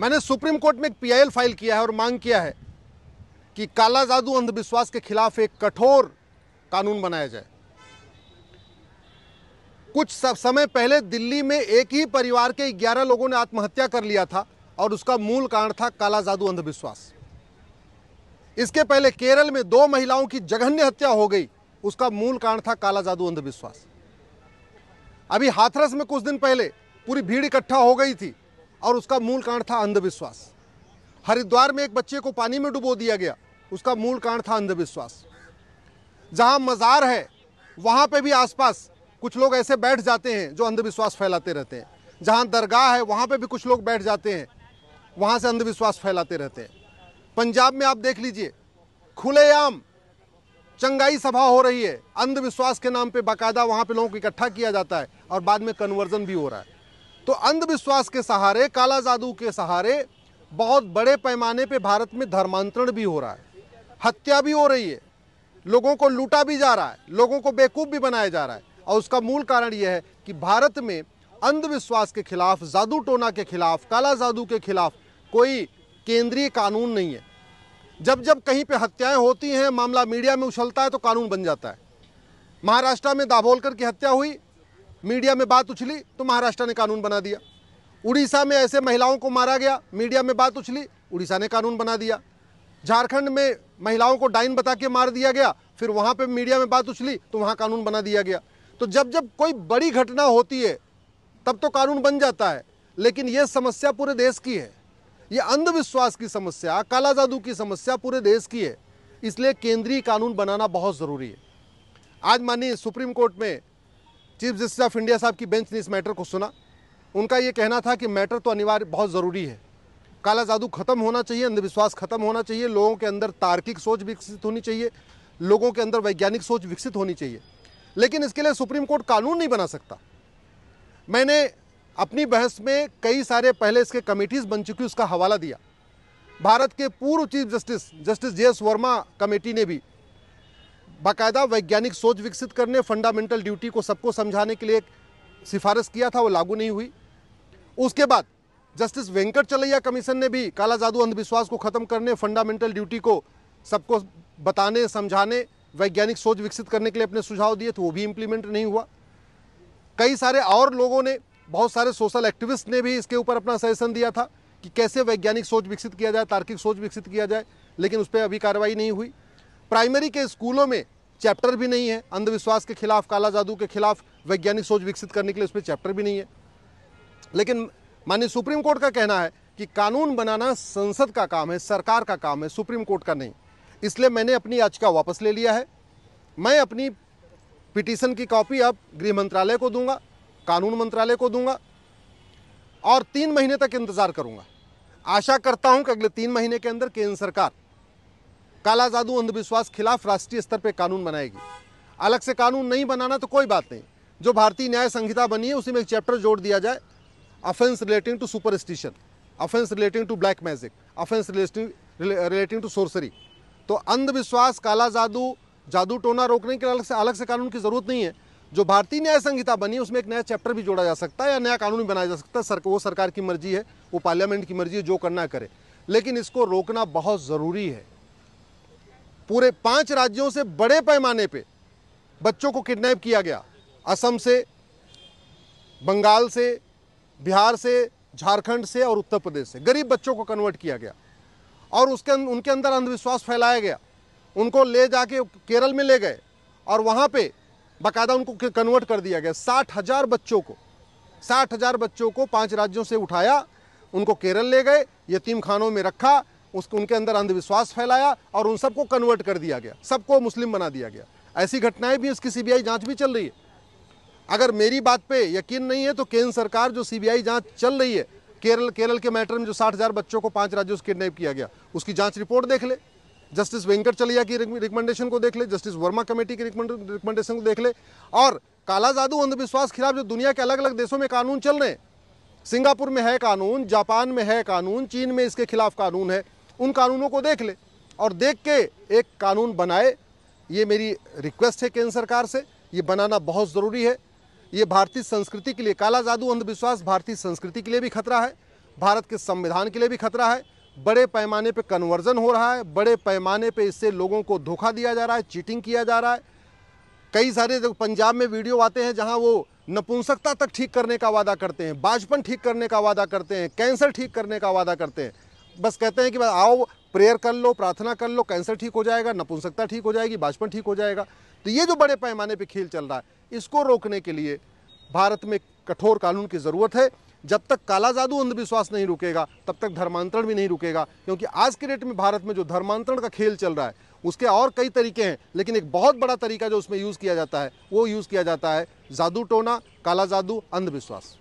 मैंने supreme court में एक पीआईएल फाइल किया है और मांग किया है कि काला जादू अंधविश्वास के खिलाफ एक कठोर कानून बनाया जाए कुछ सब समय पहले दिल्ली में एक ही परिवार के 11 लोगों ने आत्महत्या कर लिया था और उसका मूल कारण था काला जादू अंधविश्वास इसके पहले केरल में दो महिलाओं की जघन्य हत्या हो गई उसका मूल कारण था काला जादू अंधविश्वास अभी हाथरस में कुछ दिन पहले पूरी भीड़ इकट्ठा हो गई थी और उसका मूल कारण था अंधविश्वास हरिद्वार में एक बच्चे को पानी में डुबो दिया गया उसका मूल कारण था अंधविश्वास जहाँ मज़ार है वहाँ पे भी आसपास कुछ लोग ऐसे बैठ जाते हैं जो अंधविश्वास फैलाते रहते हैं जहाँ दरगाह है वहाँ पे भी कुछ लोग बैठ जाते हैं वहाँ से अंधविश्वास फैलाते रहते हैं पंजाब में आप देख लीजिए खुलेआम चंगाई सभा हो रही है अंधविश्वास के नाम पे बाकायदा वहाँ पे लोगों को इकट्ठा किया जाता है और बाद में कन्वर्जन भी हो रहा है तो अंधविश्वास के सहारे काला जादू के सहारे बहुत बड़े पैमाने पे भारत में धर्मांतरण भी हो रहा है हत्या भी हो रही है लोगों को लूटा भी जा रहा है लोगों को बेकूफ़ भी बनाया जा रहा है और उसका मूल कारण यह है कि भारत में अंधविश्वास के खिलाफ जादू टोना के खिलाफ काला जादू के खिलाफ कोई केंद्रीय कानून नहीं है जब जब कहीं पे हत्याएं होती हैं मामला मीडिया में उछलता है तो कानून बन जाता है महाराष्ट्र में दाभोलकर की हत्या हुई मीडिया में बात उछली तो महाराष्ट्र ने कानून बना दिया उड़ीसा में ऐसे महिलाओं को मारा गया मीडिया में बात उछली उड़ीसा ने कानून बना दिया झारखंड में महिलाओं को डाइन बता के मार दिया गया फिर वहाँ पर मीडिया में बात उछली तो वहाँ कानून बना दिया गया तो जब जब कोई बड़ी घटना होती है तब तो कानून बन जाता है लेकिन ये समस्या पूरे देश की है ये अंधविश्वास की समस्या काला जादू की समस्या पूरे देश की है इसलिए केंद्रीय कानून बनाना बहुत ज़रूरी है आज माननीय सुप्रीम कोर्ट में चीफ जस्टिस ऑफ इंडिया साहब की बेंच ने इस मैटर को सुना उनका ये कहना था कि मैटर तो अनिवार्य बहुत ज़रूरी है काला जादू खत्म होना चाहिए अंधविश्वास खत्म होना चाहिए लोगों के अंदर तार्किक सोच विकसित होनी चाहिए लोगों के अंदर वैज्ञानिक सोच विकसित होनी चाहिए लेकिन इसके लिए सुप्रीम कोर्ट कानून नहीं बना सकता मैंने अपनी बहस में कई सारे पहले इसके कमेटीज़ बन चुकी उसका हवाला दिया भारत के पूर्व chief justice justice J S Verma committee ने भी बाकायदा वैज्ञानिक सोच विकसित करने फंडामेंटल ड्यूटी को सबको समझाने के लिए एक सिफारिश किया था वो लागू नहीं हुई उसके बाद जस्टिस वेंकट चलैया कमीशन ने भी काला जादू अंधविश्वास को खत्म करने फंडामेंटल ड्यूटी को सबको बताने समझाने वैज्ञानिक सोच विकसित करने के लिए अपने सुझाव दिए तो वो भी इम्प्लीमेंट नहीं हुआ कई सारे और लोगों ने बहुत सारे सोशल एक्टिविस्ट ने भी इसके ऊपर अपना सजेशन दिया था कि कैसे वैज्ञानिक सोच विकसित किया जाए तार्किक सोच विकसित किया जाए लेकिन उस पर अभी कार्रवाई नहीं हुई प्राइमरी के स्कूलों में चैप्टर भी नहीं है अंधविश्वास के खिलाफ काला जादू के खिलाफ वैज्ञानिक सोच विकसित करने के लिए उसमें चैप्टर भी नहीं है लेकिन माननीय सुप्रीम कोर्ट का कहना है कि कानून बनाना संसद का काम है सरकार का काम है सुप्रीम कोर्ट का नहीं इसलिए मैंने अपनी याचिका वापस ले लिया है मैं अपनी पिटीशन की कॉपी अब गृह मंत्रालय को दूंगा कानून मंत्रालय को दूंगा और तीन महीने तक इंतज़ार करूंगा आशा करता हूं कि अगले तीन महीने के अंदर केंद्र सरकार काला जादू अंधविश्वास खिलाफ राष्ट्रीय स्तर पर कानून बनाएगी अलग से कानून नहीं बनाना तो कोई बात नहीं जो भारतीय न्याय संहिता बनी है उसी में एक चैप्टर जोड़ दिया जाए offence relating to superstition offence relating to black magic offence relating relating to sorcery तो अंधविश्वास काला जादू जादू टोना रोकने के अलग से अलग से कानून की ज़रूरत नहीं है जो भारतीय न्याय संहिता बनी है उसमें एक नया चैप्टर भी जोड़ा जा सकता है या नया कानून भी बनाया जा सकता है सर वो सरकार की मर्जी है वो पार्लियामेंट की मर्जी है जो करना करे लेकिन इसको रोकना बहुत ज़रूरी है पूरे पांच राज्यों से बड़े पैमाने पे बच्चों को किडनैप किया गया असम से बंगाल से बिहार से झारखंड से और उत्तर प्रदेश से गरीब बच्चों को कन्वर्ट किया गया और उसके अं-, उनके अंदर अंधविश्वास फैलाया गया उनको ले जाके केरल में ले गए और वहाँ पे बाकायदा उनको कन्वर्ट कर दिया गया साठ हज़ार बच्चों को साठ हज़ार बच्चों को पांच राज्यों से उठाया उनको केरल ले गए यतीम खानों में रखा उसको उनके अंदर अंधविश्वास फैलाया और उन सबको कन्वर्ट कर दिया गया सबको मुस्लिम बना दिया गया ऐसी घटनाएं भी उसकी सीबीआई जांच भी चल रही है अगर मेरी बात पे यकीन नहीं है तो केंद्र सरकार जो सीबीआई जांच चल रही है केरल केरल के मैटर में जो साठ हज़ार बच्चों को पांच राज्यों से किडनेप किया गया उसकी जाँच रिपोर्ट देख ले जस्टिस वेंकट चलिया की रिकमेंडेशन को देख ले जस्टिस वर्मा कमेटी की रिकमेंडेशन को देख ले और काला जादू अंधविश्वास खिलाफ जो दुनिया के अलग अलग देशों में कानून चल रहे हैं सिंगापुर में है कानून जापान में है कानून चीन में इसके खिलाफ कानून है उन कानूनों को देख ले और देख के एक कानून बनाए ये मेरी रिक्वेस्ट है केंद्र सरकार से ये बनाना बहुत ज़रूरी है ये भारतीय संस्कृति के लिए काला जादू अंधविश्वास भारतीय संस्कृति के लिए भी खतरा है भारत के संविधान के लिए भी खतरा है बड़े पैमाने पे कन्वर्जन हो रहा है बड़े पैमाने पे इससे लोगों को धोखा दिया जा रहा है चीटिंग किया जा रहा है कई सारे पंजाब में वीडियो आते हैं जहां वो नपुंसकता तक ठीक करने का वादा करते हैं बाजपन ठीक करने का वादा करते हैं कैंसर ठीक करने का वादा करते हैं बस कहते हैं कि आओ प्रेयर कर लो प्रार्थना कर लो कैंसर ठीक हो जाएगा नपुंसकता ठीक हो जाएगी बाचपन ठीक हो जाएगा तो ये जो बड़े पैमाने पर खेल चल रहा है इसको रोकने के लिए भारत में कठोर कानून की ज़रूरत है जब तक काला जादू अंधविश्वास नहीं रुकेगा तब तक धर्मांतरण भी नहीं रुकेगा क्योंकि आज के डेट में भारत में जो धर्मांतरण का खेल चल रहा है उसके और कई तरीके हैं लेकिन एक बहुत बड़ा तरीका जो उसमें यूज़ किया जाता है वो यूज़ किया जाता है जादू टोना काला जादू अंधविश्वास